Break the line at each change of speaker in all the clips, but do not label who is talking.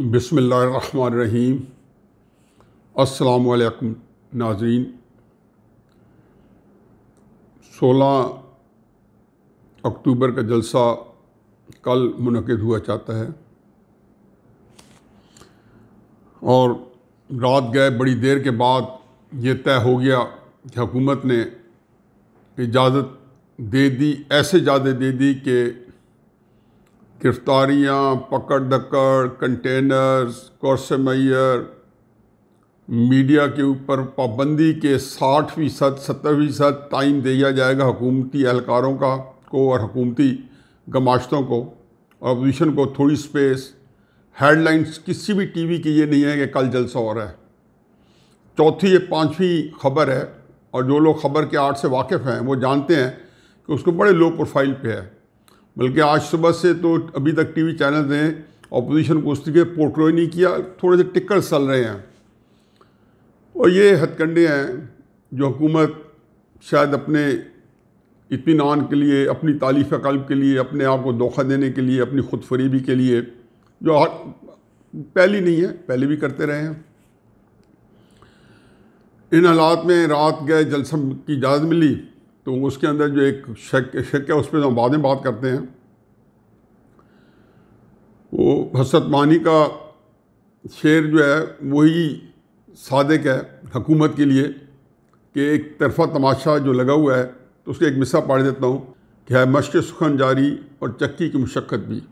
बिसमीम अल्लाम नाजीन सोलह अक्टूबर का जलसा कल मनद हुआ चाहता है और रात गए बड़ी देर के बाद ये तय हो गया कि हुकूमत ने इजाज़त दे दी ऐसे इजाज़त दे दी कि गिरफ़्तारियाँ पकड़ दक्कड़ कंटेनर्स कौरसमैयर मीडिया के ऊपर पाबंदी के साठ फ़ीसद सत्तर फ़ीसद टाइम दिया जाएगा हुकूमती एहलकारों का को और हुकूमती गमाशतों को और अपोजिशन को थोड़ी स्पेस हेडलाइंस किसी भी टीवी की ये नहीं है कि कल जलसा हो रहा है चौथी ये पांचवी खबर है और जो लोग खबर के आर्ट से वाकिफ़ हैं वो जानते हैं कि उसको बड़े लो प्रोफाइल पे है बल्कि आज सुबह से तो अभी तक टीवी चैनल ने अपोजिशन को उसके पोर्ट्रो नहीं किया थोड़े से टिक्कर चल रहे हैं और ये हथकंडे हैं जो हुकूमत शायद अपने इतमान के लिए अपनी तालीफ कल्ब के लिए अपने आप को धोखा देने के लिए अपनी खुद फरीबी के लिए जो हर पहली नहीं है पहले भी करते रहे हैं इन हालात में रात गए जलसम की इजाज़त मिली तो उसके अंदर जो एक शक शक है उस पर तो हम बाद में बात करते हैं वो हसरत मानी का शेर जो है वही सादक है हकूमत के लिए कि एक तरफा तमाशा जो लगा हुआ है तो उसके एक मिसा पढ़ देता हूँ कि है मश्क सुखन जारी और चक्की की मशक्क़त भी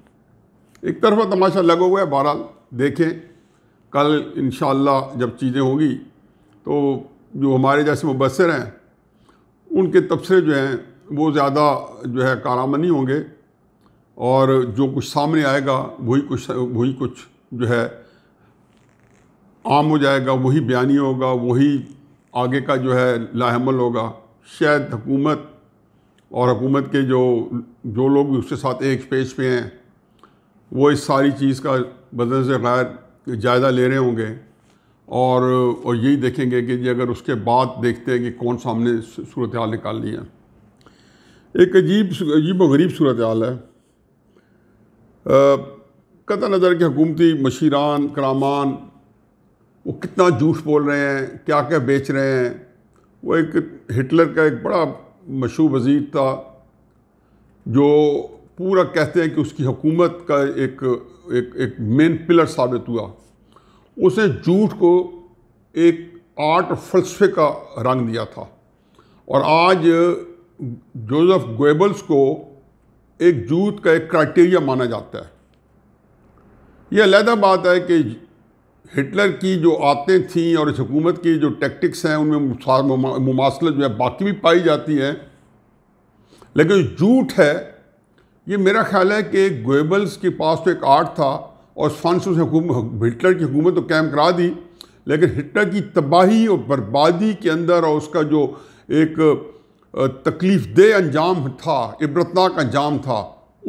एक तरफा तमाशा लगा हुआ है बहरहाल देखें कल इन जब चीज़ें होगी तो जो हमारे जैसे मुबसर हैं उनके तबसरे जो हैं वो ज़्यादा जो है कारामनी होंगे और जो कुछ सामने आएगा वही कुछ वही कुछ जो है आम हो जाएगा वही बयानी होगा वही आगे का जो है लाहमल होगा शायद हुकूमत और हुकूमत के जो जो लोग भी उसके साथ एक पेज पे हैं वो इस सारी चीज़ का बदल से गैर जायज़ा ले रहे होंगे और और यही देखेंगे कि जी अगर उसके बाद देखते हैं कि कौन सा हमने सूरत हाल निकालनी है एक अजीब अजीब व गरीब सूरत हाल है कत नज़र के हकूमती मशीरान करामान वो कितना जूठ बोल रहे हैं क्या क्या बेच रहे हैं वो एक हिटलर का एक बड़ा मशहूर वज़ीर था जो पूरा कहते हैं कि उसकी हुकूमत का एक एक एक मेन पिलर साबित हुआ उसने जूठ को एक आर्ट फलसफे का रंग दिया था और आज जोसेफ गोएबल्स को एक जूत का एक क्राइटेरिया माना जाता है यह अलहदा बात है कि हिटलर की जो आते थी और इस हुकूमत की जो टैक्टिक्स हैं उनमें मुमासलत जो है बाकी भी पाई जाती हैं लेकिन झूठ है ये मेरा ख्याल है कि गोएबल्स के पास तो एक आर्ट था और फ्रांसिस हिटलर की हुकूमत तो कैम करा दी लेकिन हिटलर की तबाही और बर्बादी के अंदर और उसका जो एक तकलीफ दे अंजाम था इबरतनाक अंजाम था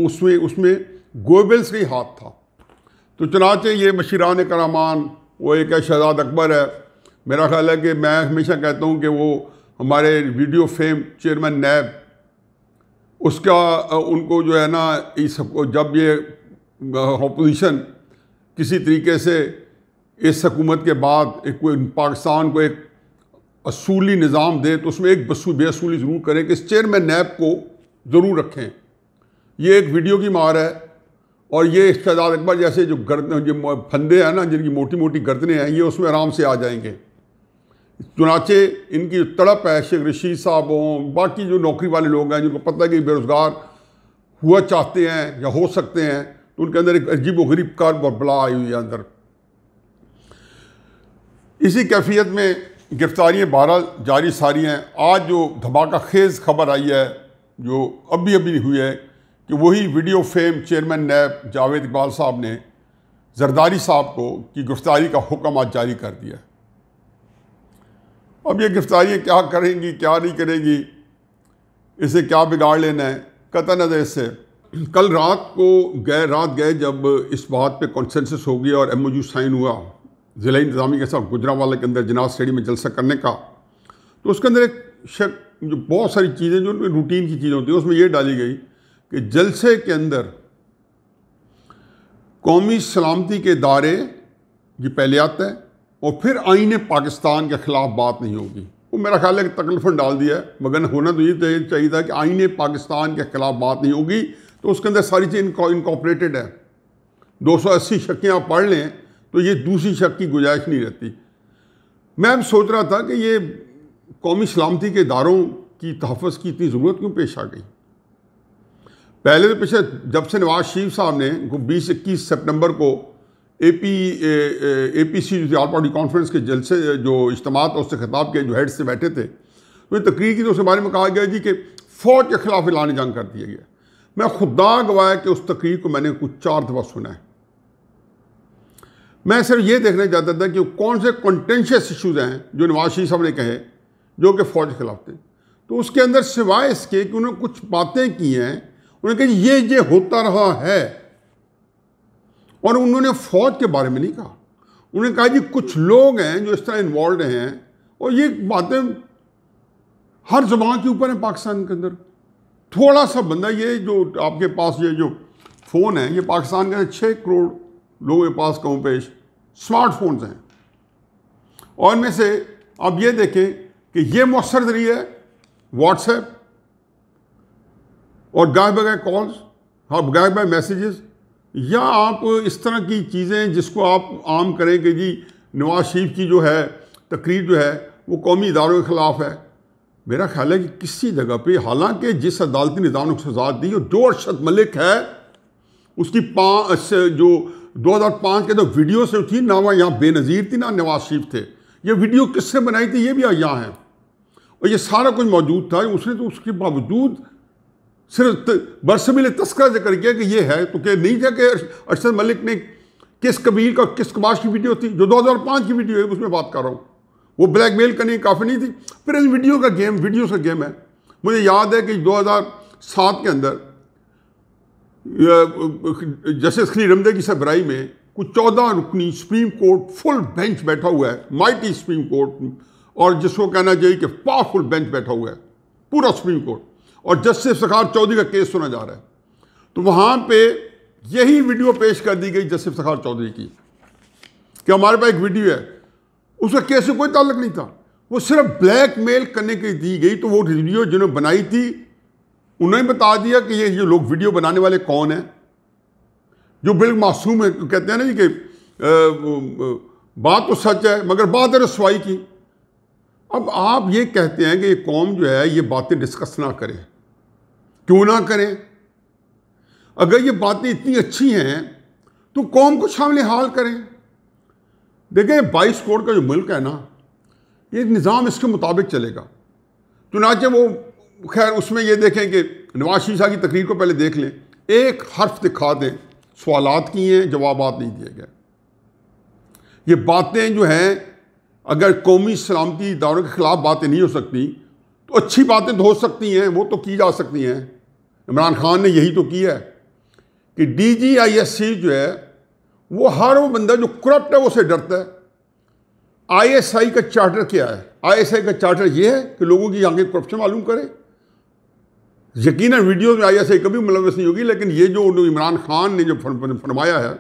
उसमें उसमें गोबल्स का ही हाथ था तो चनाचे ये मशीरान करामान वो एक है शहजाद अकबर है मेरा ख्याल है कि मैं हमेशा कहता हूँ कि वो हमारे वीडियो फेम चेयरमैन नैब उसका उनको जो है ना इस जब ये अपोजिशन किसी तरीके से इस हकूमत के बाद एक कोई पाकिस्तान को एक असूली निज़ाम दे तो उसमें एक बसू बेसूली ज़रूर करें कि इस चेयरमैन नैब को ज़रूर रखें ये एक वीडियो की मार है और ये शहजाद अकबर जैसे जो गर्द जो फंदे हैं ना जिनकी मोटी मोटी गर्दने हैं ये उसमें आराम से आ जाएंगे चुनाचे इनकी तड़प है शेख रशीद साहब हों बाकी जो नौकरी वाले लोग हैं जिनको पता है कि बेरोज़गार हुआ चाहते हैं या हो सकते हैं तो उनके अंदर एक अजीब वरीब कर्म और बला आई हुई है अंदर इसी कैफियत में गिरफ्तारियाँ बारह जारी सारी हैं आज जो धमाका खेज़ खबर आई है जो अभी अभी हुई है कि वही video fame chairman NAB Javed Iqbal साहब ने जरदारी साहब को की गिरफ़्तारी का हुक्म आज जारी कर दिया अब ये गिरफ़्तारियाँ क्या करेंगी क्या नहीं करेंगी इसे क्या बिगाड़ लेना है कतन नज़र इससे कल रात को गए रात गए जब इस बात पे कॉन्सेंसस हो गया और एमओयू साइन हुआ ज़िला इंतजामी के साथ गुजरा वाले के अंदर जनाज स्टेडियम में जलसा करने का तो उसके अंदर एक शक जो बहुत सारी चीज़ें जो रूटीन की चीज़ें होती हैं उसमें ये डाली गई कि जलसे के अंदर कौमी सलामती के दायरे ये पहले आते है और फिर आइन पाकिस्तान के ख़िलाफ़ बात नहीं होगी वो मेरा ख्याल है कि तकलीफन डाल दिया है मगर होना तो ये चाहिए था कि आइन पाकिस्तान के ख़िलाफ़ बात नहीं होगी तो उसके अंदर सारी चीज़ इनकॉपरेटेड है 280 शक्तियाँ आप पढ़ लें तो ये दूसरी शक की गुंजाइश नहीं रहती मैं अब सोच रहा था कि ये कौमी सलामती के इदारों की तहफ़ की इतनी ज़रूरत क्यों पेश आ गई पहले तो पीछे जब से नवाज शरीफ साहब ने बीस इक्कीस सेप्टेम्बर को A P A P C जो आल पार्टी कॉन्फ्रेंस के जलसे जो इज्तम और उससे खिताब के जो हेड से बैठे थे तो तकरीर की तो उसके बारे में कहा गया जी कि फ़ौज के ख़िलाफ़ ऐलान जंग कर दिया गया मैं खुदा गवाया कि उस तकरीर को मैंने कुछ चार दफ़ा सुना है मैं सिर्फ ये देखना चाहता था कि कौन से कॉन्टेंशियस इशूज़ हैं जो नवाज शरीफ साहब ने कहे जो कि फौज के खिलाफ थे तो उसके अंदर सिवाय इसके कि उन्होंने कुछ बातें की हैं उन्होंने कहा ये ये होता रहा है और उन्होंने फौज के बारे में नहीं कहा उन्होंने कहा जी कुछ लोग हैं जो इस तरह इन्वॉल्व हैं और ये बातें हर जबान के ऊपर हैं पाकिस्तान के अंदर थोड़ा सा बंदा ये जो आपके पास ये जो फ़ोन है ये पाकिस्तान के छः करोड़ लोगों के पास कहूँ पे स्मार्टफोन्स हैं और इनमें से अब ये देखें कि ये मौसर जरिए व्हाट्सएप और गाय बगैर कॉल्स आप गाय बाय मैसेजेस या आप इस तरह की चीज़ें जिसको आप आम करें कि जी नवाज शरीफ की जो है तकरीर जो है वो कौमी इदारों के ख़िलाफ़ है मेरा ख्याल है कि किसी जगह पे हालांकि जिस अदालती निज़ाम ने सजा दी और जो अरशद मलिक है उसकी पाँच जो 2005 के तो जो वीडियो से थी ना वह यहाँ बेनज़ीर थी ना नवाज शरीफ थे ये वीडियो किससे बनाई थी ये भी यहाँ है और ये सारा कुछ मौजूद था उसने तो उसके बावजूद सिर्फ बरस मिले तस्करा जिक्र किया कि ये है तो क्या नहीं था कि अरशद मलिक ने किस कबीर का किस कबाश की वीडियो थी जो 2005 की वीडियो है उसमें बात कर रहा हूँ वो ब्लैकमेल करने की काफ़ी नहीं थी फिर इस वीडियो का गेम वीडियोस का गेम है मुझे याद है कि 2007 के अंदर जस्टिस श्री रमदे की सबराई में कुछ चौदह रुकनी सुप्रीम कोर्ट फुल बेंच बैठा हुआ है माइटी सुप्रीम कोर्ट और जिसको कहना चाहिए कि पावरफुल बेंच बैठा हुआ है पूरा सुप्रीम कोर्ट और जस्टिस सखार चौधरी का केस सुना जा रहा है तो वहाँ पे यही वीडियो पेश कर दी गई जस्टिस सखार चौधरी की कि हमारे पास एक वीडियो है उसका केस से कोई ताल्लुक नहीं था वो सिर्फ ब्लैक मेल करने के दी गई तो वो वीडियो जिन्होंने बनाई थी उन्होंने बता दिया कि ये जो लोग वीडियो बनाने वाले कौन हैं जो बिल्कुल मासूम है कहते हैं ना जी कि बात तो सच है मगर बात है रसवाई की अब आप ये कहते हैं कि ये कौम जो है ये बातें डिस्कस ना करें क्यों ना करें अगर ये बातें इतनी अच्छी हैं तो कौम को शामिल हाल करें देखें बाईस करोड़ का जो मुल्क है ना ये निज़ाम इसके मुताबिक चलेगा चुनाचे वो खैर उसमें ये देखें कि नवाज शरीफ साहब की तकरीर को पहले देख लें एक हर्फ दिखा दें सवालत किए हैं जवाब नहीं दिए गए ये बातें जो हैं अगर कौमी सलामती इदारों के ख़िलाफ़ बातें नहीं हो सकती तो अच्छी बातें तो हो सकती हैं वो तो की जा सकती हैं इमरान खान ने यही तो किया है कि D G I S C जो है वो हर वो बंदा जो करप्ट है उसे डरता है आईएसआई का चार्टर क्या है आईएसआई का चार्टर ये है कि लोगों की आगे करप्शन मालूम करें यकीन वीडियो में आई एस आई कभी मुलवस नहीं होगी लेकिन ये जो इमरान खान ने जो फरमाया है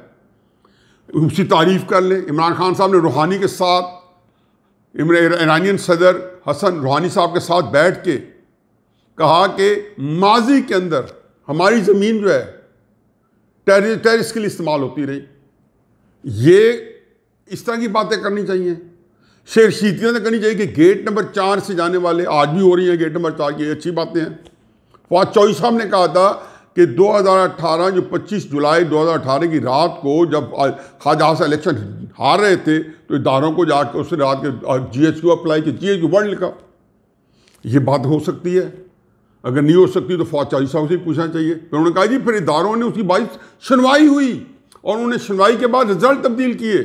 उसकी तारीफ कर लें इमरान खान साहब ने रूहानी के साथ ईरानियन सदर हसन रूहानी साहब के साथ बैठ के कहा कि माजी के अंदर हमारी ज़मीन जो है टेरिस के लिए इस्तेमाल होती रही ये इस तरह की बातें करनी चाहिए शेर शीतियाँ तो करनी चाहिए कि गेट नंबर चार से जाने वाले आज भी हो रही हैं गेट नंबर चार की अच्छी बातें हैं फवाद चौई साहब ने कहा था कि 2018 जो 25 जुलाई 2018 की रात को जब खाजा से इलेक्शन हार रहे थे तो इधारों को जाकर उस रात के जी एच क्यू अप्लाई किया जी एच क्यू लिखा ये बात हो सकती है अगर नहीं हो सकती तो फौज चौधरी साहब से पूछना चाहिए फिर उन्होंने कहा जी फिर इधारों ने उसकी बाईस सुनवाई हुई और उन्होंने सुनवाई के बाद रिजल्ट तब्दील किए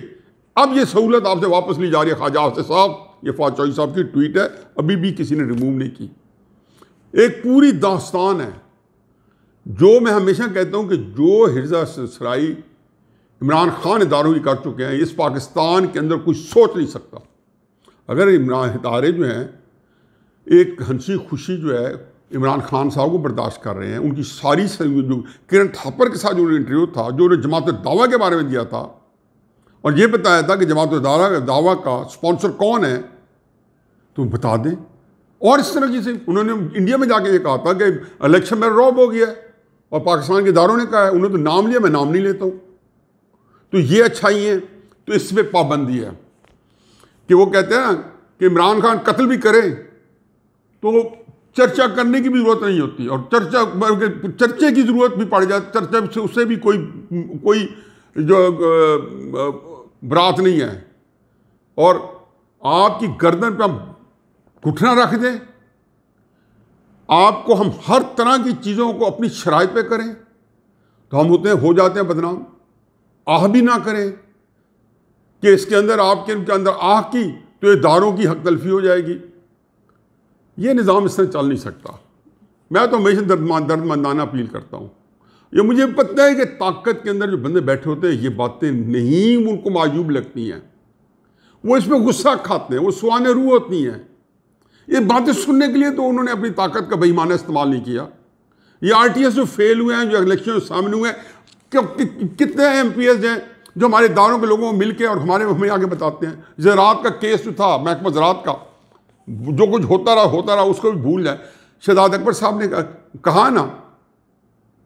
अब ये सहूलत आपसे वापस ली जा रही है ख्वाजा आफ्ते साहब ये फाज चौधरी साहब की ट्वीट है अभी भी किसी ने रिमूव नहीं की एक पूरी दास्तान है जो मैं हमेशा कहता हूँ कि जो हिरजा सराई इमरान खान इदारों ही कर चुके हैं इस पाकिस्तान के अंदर कुछ सोच नहीं सकता अगर इमरान इतारे जो हैं एक हंसी खुशी जो है इमरान खान साहब को बर्दाश्त कर रहे हैं उनकी सारी जो किरण थापर के साथ जो इंटरव्यू था जो उन्हें जमात दावा के बारे में दिया था और ये बताया था कि जमात दावा दावा का स्पॉन्सर कौन है तो बता दें और इस तरह जिसे से उन्होंने इंडिया में जाके ये कहा था कि इलेक्शन में रॉब हो गया है और पाकिस्तान के इदारों ने कहा है उन्होंने तो नाम लिया मैं नाम नहीं लेता हूँ तो ये अच्छाई है तो इस पर पाबंदी है कि वो कहते हैं ना कि इमरान खान कत्ल भी करें तो चर्चा करने की भी जरूरत नहीं होती और चर्चा चर्चे की जरूरत भी पड़ जाती चर्चा से उससे भी कोई कोई जो बरात नहीं है और आपकी गर्दन पर हम घुटना रख दें आपको हम हर तरह की चीज़ों को अपनी शराय पे करें तो हम उतने हो जाते हैं बदनाम आह भी ना करें कि इसके अंदर आपके अंदर आह की तो ये दारों की हक तलफी हो जाएगी ये निज़ाम इस तरह चल नहीं सकता मैं तो हमेशा दर्द दर्द मंदाना अपील करता हूँ ये मुझे पता है कि ताकत के अंदर जो बंदे बैठे होते हैं ये बातें नहीं उनको मायूब लगती हैं वो इसमें गुस्सा खाते हैं वो सुहान रूह होती हैं ये बातें सुनने के लिए तो उन्होंने अपनी ताकत का बेईमाना इस्तेमाल नहीं किया ये आर टी एस जो फेल हुए हैं जो इलेक्शन सामने हुए हैं कि, कि, कितने एम पी एस हैं जो हमारे दारों के लोगों को मिल के और हमारे हमें आगे बताते हैं ज़रात का केस जो था महकमा ज़रात का जो कुछ होता रहा होता रहा उसको भी भूल जाए शहजाद अकबर साहब ने कहा ना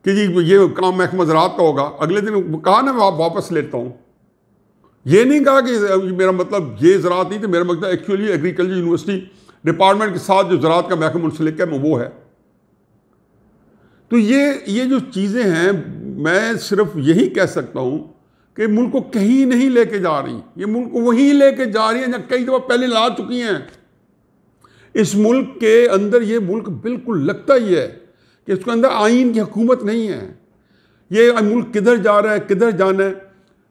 कि जी ये काम महकमा ज़रात का होगा अगले दिन कहा ना मैं वापस लेता हूँ ये नहीं कहा कि मेरा मतलब ये ज़रात नहीं थी मेरा मतलब एक्चुअली एग्रीकल्चर यूनिवर्सिटी डिपार्टमेंट के साथ जो ज़रात का महकमा मुंसलिक है वो है तो ये ये जो चीज़ें हैं मैं सिर्फ यही कह सकता हूँ कि मुल्क को कहीं नहीं लेके जा रही ये मुल्क को वहीं लेके जा रही है जहाँ कई दफ़ा पहले ला चुकी हैं इस मुल्क के अंदर ये मुल्क बिल्कुल लगता ही है कि इसके अंदर आइन की हकूमत नहीं है ये मुल्क किधर जा रहा है किधर जाना है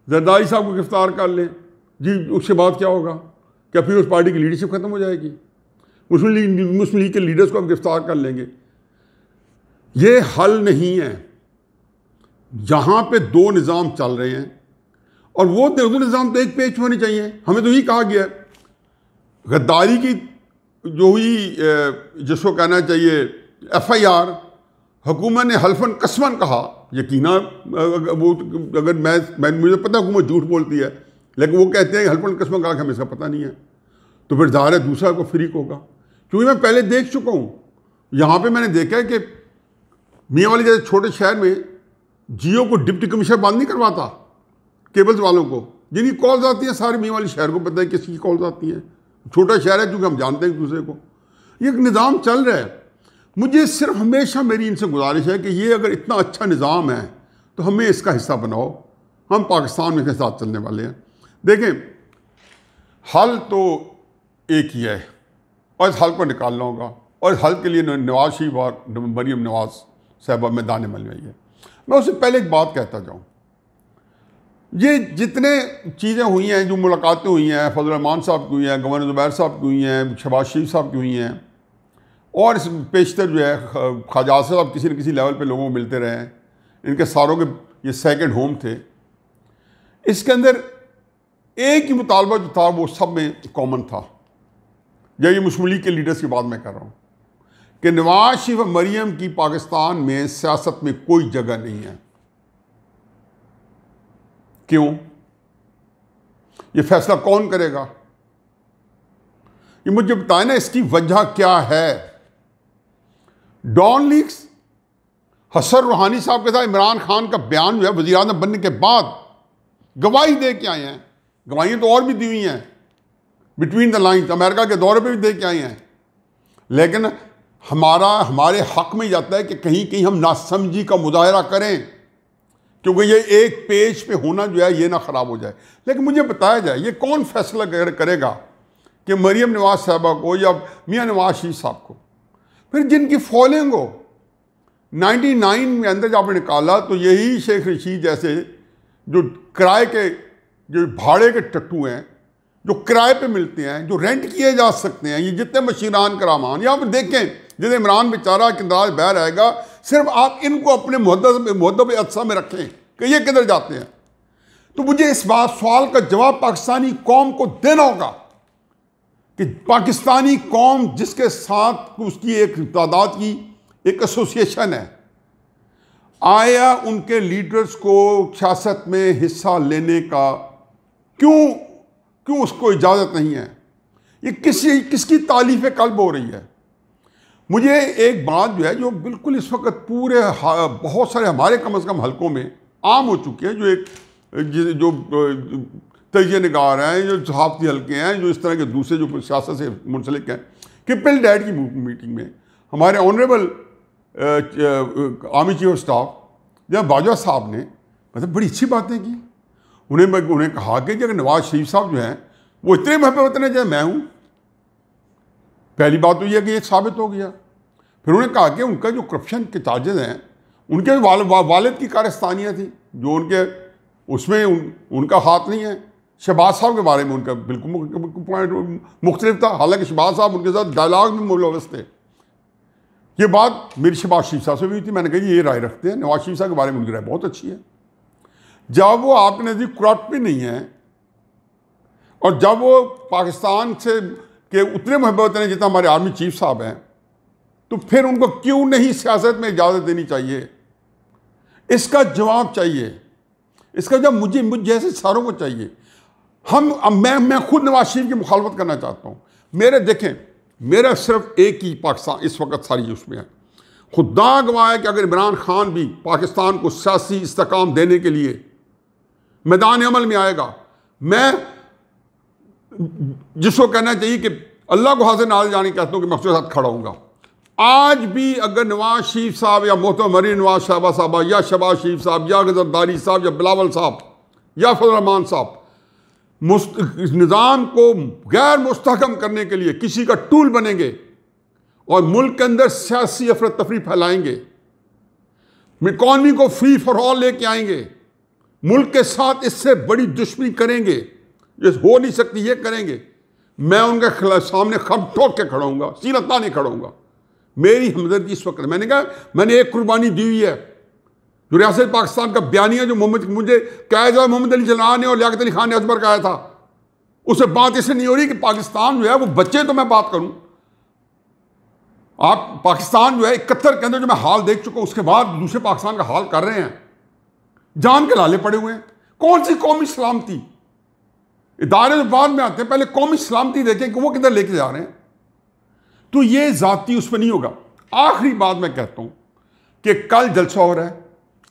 जरदारी साहब को गिरफ्तार कर लें जी उसके बाद क्या होगा क्या फिर उस पार्टी की लीडरशिप ख़त्म हो जाएगी मुस्लिम लीग मुस्लिम लीग के लीडर्स को हम गिरफ्तार कर लेंगे ये हल नहीं है जहाँ पे दो निज़ाम चल रहे हैं और वो दो निज़ाम तो एक पेज होने चाहिए हमें तो यही कहा गया है गद्दारी की जो ही जिसको कहना चाहिए एफ आई आर हुकूमत ने हल्फन कसमन कहा यकीन वो तो, अगर मैं मैं मुझे पता हुकूमत झूठ बोलती है लेकिन वो कहते हैं हल्फन कसमन कहा कि हमें इसका पता नहीं है तो फिर ज़ाहिर है दूसरा को फ्रीक होगा क्योंकि मैं पहले देख चुका हूँ यहाँ पर मैंने देखा है कि मियाँ वाली जैसे छोटे शहर में जियो को डिप्टी कमिश्नर बंद नहीं करवाता केबल्स वालों को जिनकी कॉल्स आती हैं सारे मियाँ वाले शहर को पता है किसकी कॉल्स आती हैं छोटा शहर है क्योंकि हम जानते हैं एक दूसरे को ये एक निज़ाम चल रहा है मुझे सिर्फ हमेशा मेरी इनसे गुजारिश है कि ये अगर इतना अच्छा निज़ाम है तो हमें इसका हिस्सा बनाओ हम पाकिस्तान में के साथ चलने वाले हैं देखें हल तो एक ही है और इस हल को निकालना होगा और इस हल के लिए नवाज शरीफ और मरीम नवाज साहबा मैदान मल में है मैं उससे पहले एक बात कहता जाऊँ ये जितने चीज़ें हुई हैं जो मुलाकातें हुई हैं फजल रहमान साहब की हुई हैं गवर्नर जुबैर साहब की हुई हैं शबाज शरीफ साहब की हुई हैं और इस पेशतर जो है ख्वाजा साहब किसी न किसी लेवल पे लोगों को मिलते रहे हैं इनके सारों के ये सेकंड होम थे इसके अंदर एक ही मुतालबा जो था वो सब में कॉमन था जब ये मुस्लिम लीग के लीडर्स की बात मैं कर रहा हूँ कि नवाज शरीफ मरीम की पाकिस्तान में सियासत में कोई जगह नहीं है क्यों ये फैसला कौन करेगा ये मुझे बताए ना इसकी वजह क्या है डॉन लीक्स हसर रूहानी साहब के साथ इमरान खान का बयान जो है वजी अजम बनने के बाद गवाही दे के आए हैं गवाहियां तो और भी दी हुई हैं बिटवीन द लाइन्स अमेरिका के दौरे पे भी दे के आए हैं लेकिन हमारा हमारे हक में जाता है कि कहीं कहीं हम नासमझी का मुजाहरा करें क्योंकि ये एक पेज पे होना जो है ये ना ख़राब हो जाए लेकिन मुझे बताया जाए ये कौन फैसला कर, करेगा कि मरीम नवाज साहबा को या मियाँ नवाज शरीफ साहब को फिर जिनकी फॉलोइंग हो 99 में अंदर जब आपने निकाला तो यही शेख रशीद जैसे जो किराए के जो भाड़े के टट्टू हैं जो किराए पे मिलते हैं जो रेंट किए जा सकते हैं ये जितने मशीरान करामान या फिर देखें जैसे इमरान बेचारा किंदाज बह रहेगा सिर्फ आप इनको अपने मुहदब अदसा में रखें कि ये किधर जाते हैं तो मुझे इस बात सवाल का जवाब पाकिस्तानी कौम को देना होगा कि पाकिस्तानी कौम जिसके साथ उसकी एक तादाद की एक एसोसिएशन है आया उनके लीडर्स को सियासत में हिस्सा लेने का क्यों क्यों उसको इजाज़त नहीं है ये किसी किसकी तालीफ़ कल्ब हो रही है मुझे एक बात जो है जो बिल्कुल इस वक्त पूरे बहुत सारे हमारे कम अज़ कम हलकों में आम हो चुके हैं जो एक जो तजिए नगार हैं जो सहाफ़ती हल्के हैं जो इस तरह के दूसरे जो सियासत से मुंसलिक हैं कि पिल डैड की मीटिंग में हमारे honourable army chief of staff जब बाजवा साहब ने मतलब बड़ी अच्छी बातें की उन्हें उन्हें कहा कि अगर नवाज़ शरीफ साहब जो हैं वो इतने महबत हैं जाए मैं हूँ पहली बात तो यह कि ये साबित हो गया फिर उन्होंने कहा कि उनका जो करप्शन के चार्जेज हैं उनके वाल, वा, वालद की कारस्तानियाँ थी जो उनके उसमें उन, उनका हाथ नहीं है शहबाज साहब के बारे में उनका बिल्कुल पॉइंट मुख्तलिफ था हालांकि शहबाज साहब उनके साथ डायलाग में मुलवस थे ये बात मेरी शहबाज शरीफ साहब से भी हुई थी मैंने कहा ये राय रखते हैं नवाज शरीफ साहब के बारे में उनकी राय बहुत अच्छी है जब वो आपके नज़दीक क्रॉप भी नहीं है और जब वो पाकिस्तान से कि उतने मोहब्बत हैं जितना हमारे आर्मी चीफ साहब हैं तो फिर उनको क्यों नहीं सियासत में इजाज़त देनी चाहिए इसका जवाब चाहिए इसका जवाब मुझे मुझ जैसे सारों को चाहिए हम मैं मैं खुद नवाज शरीफ की मुखालफत करना चाहता हूँ मेरे देखें मेरा सिर्फ एक ही पाकिस्तान इस वक्त सारी उसमें है खुदा गवाह है कि अगर इमरान खान भी पाकिस्तान को सियासी इस्तेकाम देने के लिए मैदान अमल में आएगा मैं जिसको कहना चाहिए कि अल्लाह को हाजिर नाल जाने कहता हूँ कि मैं उसके साथ खड़ा हूँ आज भी अगर नवाज शरीफ साहब या मोहतम अरी नवाज शाहबा साहबा या शबाज शरीफ साहब या गजरदारी साहब या बिलावल साहब या फजलरहमान साहब निज़ाम को गैर मुस्तकम करने के लिए किसी का टूल बनेंगे और मुल्क के अंदर सियासी अफरत तफरी फैलाएंगे इकॉनमी को फ्री फॉर ऑल लेके आएंगे मुल्क के साथ इससे बड़ी दुश्मनी करेंगे ये हो नहीं सकती ये करेंगे मैं उनके सामने खम ठोक के खड़ाऊंगा हूँगा सीरता नहीं खड़ा मेरी हमदर्दी इस वक्त मैंने कहा मैंने एक कुर्बानी दी हुई है जो रियासत पाकिस्तान का बयानिया जो मोहम्मद मुझे कैद और मोहम्मद अली जला ने और लियात अली खान ने अजबर आया था उसे बात इससे नहीं हो रही कि पाकिस्तान जो है वो बच्चे तो मैं बात करूं आप पाकिस्तान जो है इकहत्तर के अंदर जो मैं हाल देख चुका हूं उसके बाद दूसरे पाकिस्तान का हाल कर रहे हैं जान के लाले पड़े हुए हैं कौन सी कौमी सलामती इदारे तो बाद में आते हैं पहले कौमी सलामती देखें कि वो किधर लेके जा रहे हैं तो ये ज़ाती उस पर नहीं होगा आखिरी बात मैं कहता हूँ कि कल जलसा हो रहा है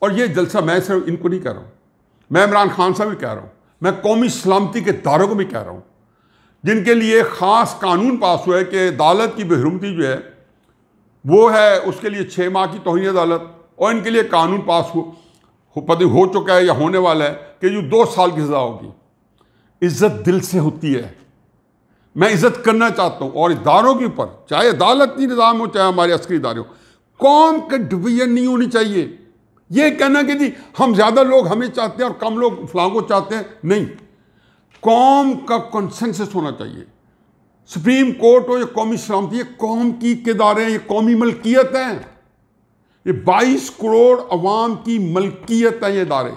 और ये जलसा मैं सिर्फ इनको नहीं कह रहा हूँ मैं इमरान खान साहब भी कह रहा हूँ मैं कौमी सलामती के दारों को भी कह रहा हूँ जिनके लिए ख़ास कानून पास हुआ है कि अदालत की बेहरूमती जो है वो है उसके लिए छः माह की तोहनी अदालत और इनके लिए कानून पास हो पता हो चुका है या होने वाला है कि जो दो साल की सज़ा होगी इज्जत दिल से होती है मैं इज्जत करना चाहता हूँ और इदारों के ऊपर चाहे अदालती निज़ाम हो चाहे हमारे अस्करी इदारे हो कौम के डिवीजन नहीं होनी चाहिए यह कहना कि जी हम ज़्यादा लोग हमें चाहते हैं और कम लोग फ्लांगो चाहते हैं नहीं कौम का कंसेंसस होना चाहिए सुप्रीम कोर्ट हो या कौमी सलामती है कौम की हैं ये कौमी मलकियत हैं ये 22 करोड़ अवाम की मलकियत है ये इदारे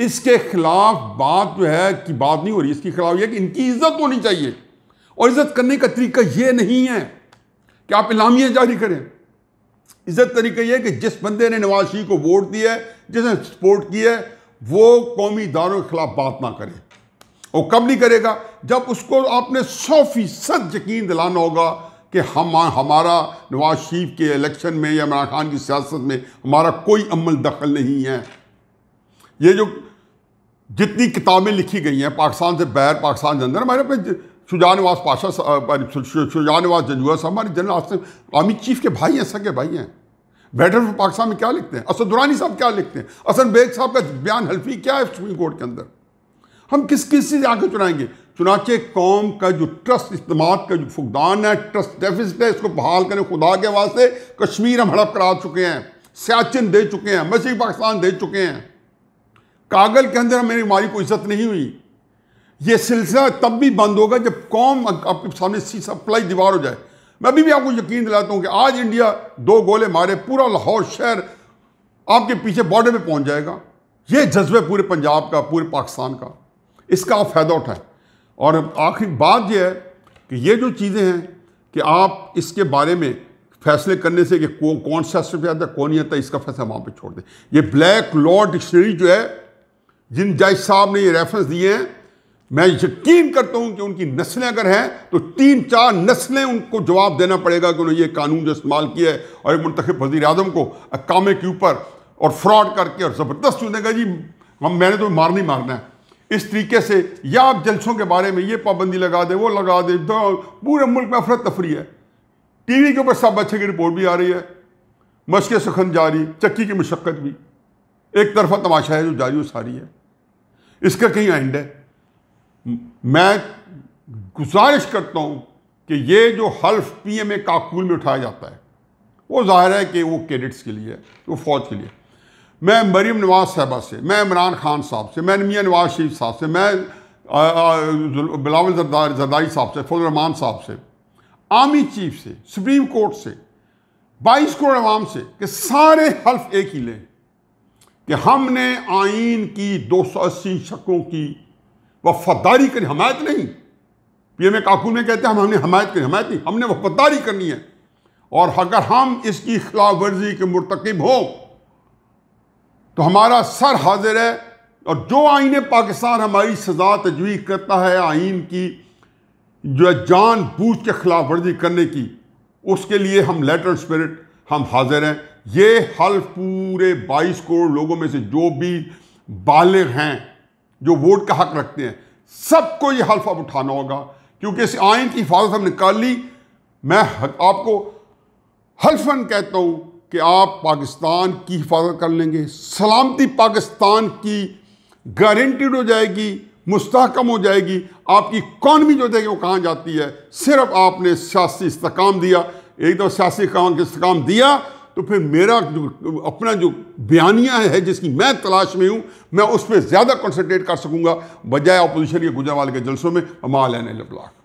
इसके खिलाफ बात जो है कि बात नहीं हो रही इसके खिलाफ यह कि इनकी इज्जत होनी चाहिए और इज्जत करने का तरीका यह नहीं है कि आप इलामिया जारी करें इज्जत तरीका यह कि जिस बंदे ने नवाज शरीफ को वोट दिया है जिसने सपोर्ट किया है वो कौमी इदारों के खिलाफ बात ना करे और कब नहीं करेगा जब उसको आपने सौ फीसद यकीन दिलाना होगा कि हम हमारा नवाज शरीफ के इलेक्शन में या इमरान खान की सियासत में हमारा कोई अमल दखल नहीं है ये जो जितनी किताबें लिखी गई हैं पाकिस्तान से बैर पाकिस्तान के अंदर हमारे शुजा नवाज पाशा शुजा नवाज जंजुआ साहब हमारे जनरल आसिफ आर्मी चीफ के भाई हैं सगे भाई हैं बैटर फॉर पाकिस्तान में क्या लिखते हैं असद दुरानी साहब क्या लिखते हैं असन बेग साहब का बयान हल्फी क्या है सुप्रीम कोर्ट के अंदर हम किस किस चीज आगे चुनाएंगे चुनाचे कौम का जो ट्रस्ट इस्तेमाल का जो फुकदान है ट्रस्ट डेफिसिट है इसको बहाल करें खुदा के वास्ते कश्मीर हम हड़प करा चुके हैं सियाचिन दे चुके हैं मसीह पाकिस्तान दे चुके हैं कागल के अंदर मेरी हमारी कोई इज्जत नहीं हुई ये सिलसिला तब भी बंद होगा जब कौम आपके सामने सप्लाई दीवार हो जाए मैं अभी भी आपको यकीन दिलाता हूँ कि आज इंडिया दो गोले मारे पूरा लाहौर शहर आपके पीछे बॉर्डर पर पहुँच जाएगा ये जज्बे पूरे पंजाब का पूरे पाकिस्तान का इसका आप फ़ायदा उठाएं और आखिरी बात यह है कि ये जो चीज़ें हैं कि आप इसके बारे में फैसले करने से कि कौन सा सबसे ज़्यादा कौन नहीं आता इसका फैसला वहाँ पर छोड़ दें ये ब्लैक लॉ डिक्शनरी जो है जिन जज साहब ने ये रेफरेंस दिए हैं मैं यकीन करता हूं कि उनकी नस्लें अगर हैं तो तीन चार नस्लें उनको जवाब देना पड़ेगा कि उन्होंने ये कानून जो इस्तेमाल किया है और एक मंतखब वजीर अजम को अकामे के ऊपर और फ्रॉड करके और ज़बरदस्त चुनेगा जी हम मैंने तो मार नहीं मारना है इस तरीके से या आप जलसों के बारे में ये पाबंदी लगा दें वो लगा दे तो पूरे मुल्क में अफरत तफरी है टी वी के ऊपर सब अच्छे की रिपोर्ट भी आ रही है मशक़ सखन जारी चक्की की मशक्क़त भी एक तरफा तमाशा है जो जारी वो सारी है इसका कहीं एंड है मैं गुजारिश करता हूं कि ये जो हल्फ पीएमए काकूल में उठाया जाता है वो जाहिर है कि वो कैडेट्स के लिए वो फौज के लिए मैं मरीम नवाज साहबा से मैं इमरान खान साहब से मैं मियाँ नवाज शरीफ साहब से मैं बिलावल जरदारी जरदारी साहब से रहमान साहब से आर्मी चीफ से सुप्रीम कोर्ट से बाईस करोड़ आवाम से कि सारे हल्फ एक ही लें कि हमने आइन की दो सौ अस्सी शकों की वफादारी करी हमायत नहीं ए काकू ने कहते हैं हम हमने हमायत करी हमायत नहीं हमने वफादारी करनी है और अगर हम इसकी खिलाफ वर्जी के मरतकब हो तो हमारा सर हाजिर है और जो आइन पाकिस्तान हमारी सजा तजवी करता है आइन की जो है जान बूझ के खिलाफ वर्जी करने की उसके लिए हम लेटर स्पिरिट हम हाजिर हैं ये हल्फ पूरे 22 करोड़ लोगों में से जो भी बालिग हैं जो वोट का हक रखते हैं सबको ये हल्फ अब उठाना होगा क्योंकि इस आइन की हिफाजत हमने कर ली मैं आपको हल्फन कहता हूँ कि आप पाकिस्तान की हिफाजत कर लेंगे सलामती पाकिस्तान की गारंटीड हो जाएगी मुस्तकम हो जाएगी आपकी इकॉनमी जो देगी वो कहाँ जाती है सिर्फ आपने सियासी इस्तकाम दिया एक दफ़ा तो सियासी काम के इसकाम दिया तो फिर मेरा जो अपना जो बयानिया है जिसकी मैं तलाश में हूँ मैं उस पर ज़्यादा कंसनट्रेट कर सकूँगा बजाय अपोजिशन के गुजरावाल के जलसों में माल एन लबलाक